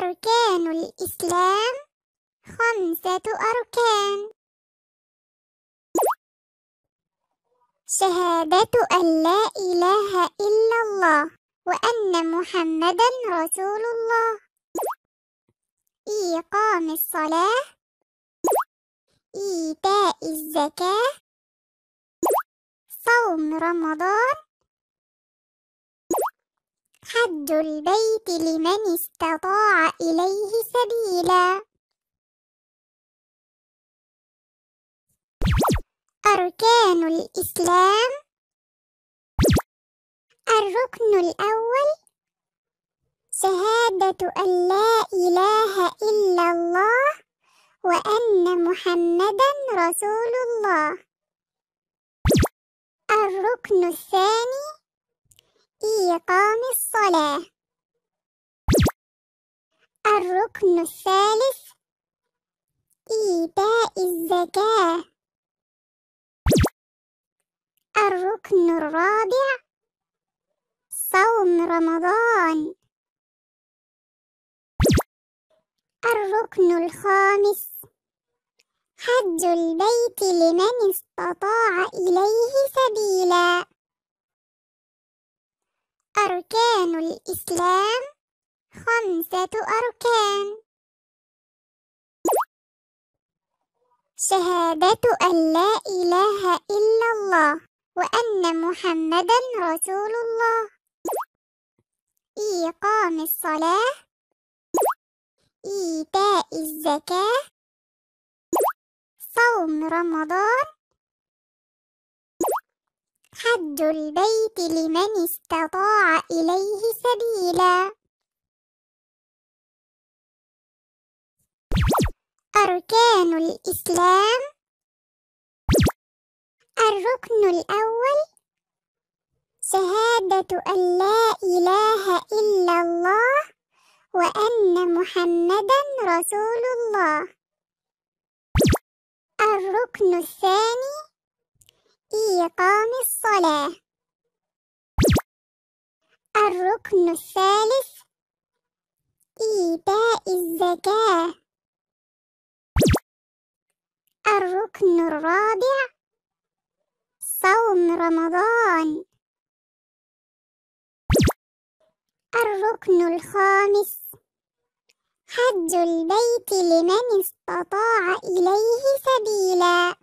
أركان الإسلام خمسة أركان شهادة أن لا إله إلا الله وأن محمدا رسول الله إيقام الصلاة إيتاء الزكاة صوم رمضان حد البيت لمن استطاع إليه سبيلا أركان الإسلام الركن الأول شهادة أن لا إله إلا الله وأن محمدا رسول الله الركن الثاني إقام الصلاة الركن الثالث إيتاء الزكاة الركن الرابع صوم رمضان الركن الخامس حج البيت لمن استطاع إليه سبيلا أركان الإسلام خمسة أركان شهادة أن لا إله إلا الله وأن محمدا رسول الله إيقام الصلاة إيتاء الزكاة صوم رمضان حد البيت لمن استطاع إليه سبيلا أركان الإسلام الركن الأول شهادة أن لا إله إلا الله وأن محمدا رسول الله الركن الثاني إقام الصلاة الركن الثالث إيتاء الزكاة الركن الرابع صوم رمضان الركن الخامس حج البيت لمن استطاع إليه سبيلاً